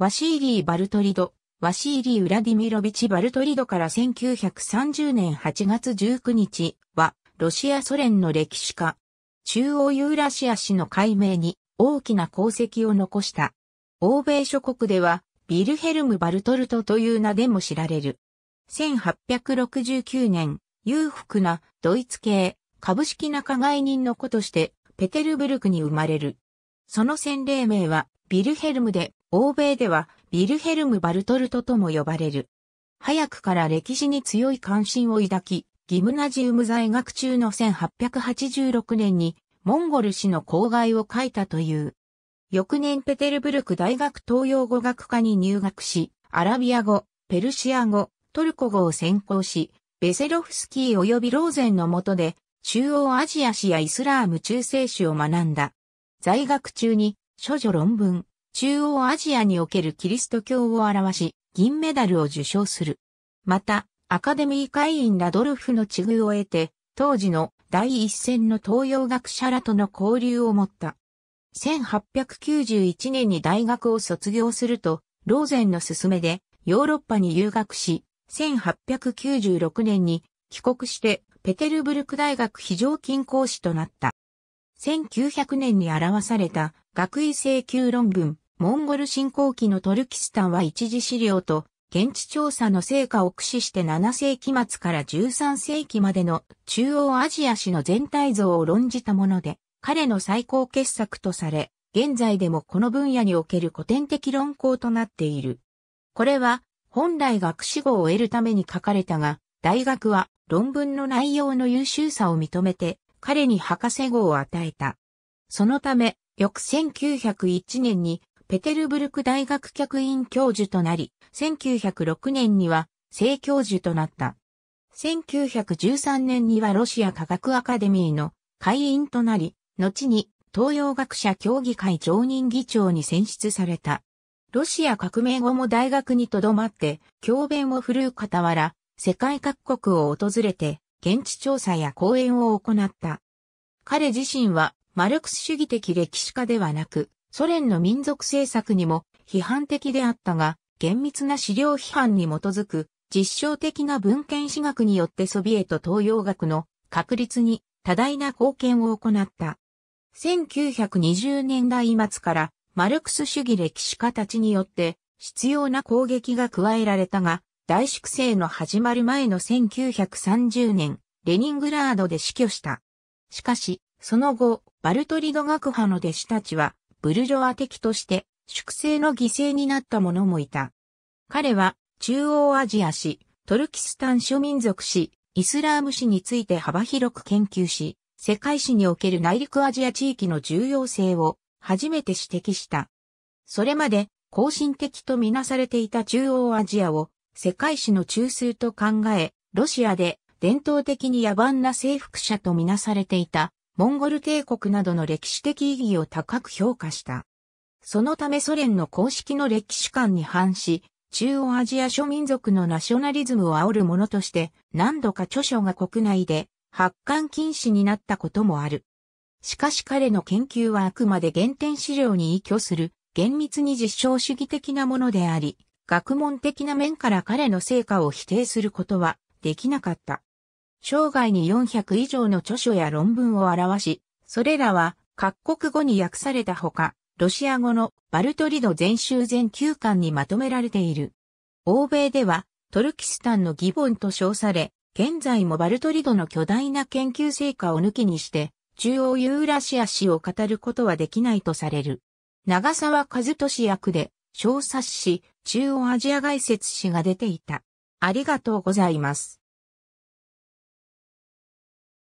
ワシーリー・バルトリド、ワシーリー・ウラディミロビチ・バルトリドから1930年8月19日は、ロシアソ連の歴史家、中央ユーラシア史の解明に大きな功績を残した。欧米諸国では、ビルヘルム・バルトルトという名でも知られる。1869年、裕福なドイツ系株式仲買人の子としてペテルブルクに生まれる。その洗礼名はビルヘルムで欧米ではビルヘルム・バルトルトとも呼ばれる。早くから歴史に強い関心を抱き、ギムナジウム在学中の1886年にモンゴル氏の郊外を書いたという。翌年ペテルブルク大学東洋語学科に入学し、アラビア語、ペルシア語、トルコ語を専攻し、ベセロフスキー及びローゼンの下で、中央アジア史やイスラーム中世史を学んだ。在学中に、諸女論文、中央アジアにおけるキリスト教を表し、銀メダルを受賞する。また、アカデミー会員ラドルフの地遇を得て、当時の第一線の東洋学者らとの交流を持った。1891年に大学を卒業すると、ローゼンの勧めでヨーロッパに留学し、1896年に帰国してペテルブルク大学非常勤講師となった。1900年に表された学位請求論文、モンゴル侵攻期のトルキスタンは一時資料と現地調査の成果を駆使して7世紀末から13世紀までの中央アジア史の全体像を論じたもので、彼の最高傑作とされ、現在でもこの分野における古典的論考となっている。これは、本来学士号を得るために書かれたが、大学は論文の内容の優秀さを認めて、彼に博士号を与えた。そのため、翌1901年にペテルブルク大学客員教授となり、1906年には正教授となった。1913年にはロシア科学アカデミーの会員となり、後に東洋学者協議会常任議長に選出された。ロシア革命後も大学に留まって、教鞭を振るう傍ら、世界各国を訪れて、現地調査や講演を行った。彼自身はマルクス主義的歴史家ではなく、ソ連の民族政策にも批判的であったが、厳密な資料批判に基づく実証的な文献史学によってソビエト東洋学の確立に多大な貢献を行った。1920年代末からマルクス主義歴史家たちによって必要な攻撃が加えられたが、大粛清の始まる前の1930年、レニングラードで死去した。しかし、その後、バルトリド学派の弟子たちは、ブルジョア的として、粛清の犠牲になった者もいた。彼は、中央アジア史、トルキスタン諸民族史、イスラーム史について幅広く研究し、世界史における内陸アジア地域の重要性を初めて指摘した。それまで、後進的とみなされていた中央アジアを世界史の中枢と考え、ロシアで伝統的に野蛮な征服者とみなされていたモンゴル帝国などの歴史的意義を高く評価した。そのためソ連の公式の歴史観に反し、中央アジア諸民族のナショナリズムを煽るものとして何度か著書が国内で発刊禁止になったこともある。しかし彼の研究はあくまで原点資料に依拠する厳密に実証主義的なものであり、学問的な面から彼の成果を否定することはできなかった。生涯に400以上の著書や論文を表し、それらは各国語に訳されたほか、ロシア語のバルトリド全集全9巻にまとめられている。欧米ではトルキスタンのギボンと称され、現在もバルトリドの巨大な研究成果を抜きにして、中央ユーラシア史を語ることはできないとされる。長沢和俊役で、小冊子、中央アジア外説誌が出ていた。ありがとうございます。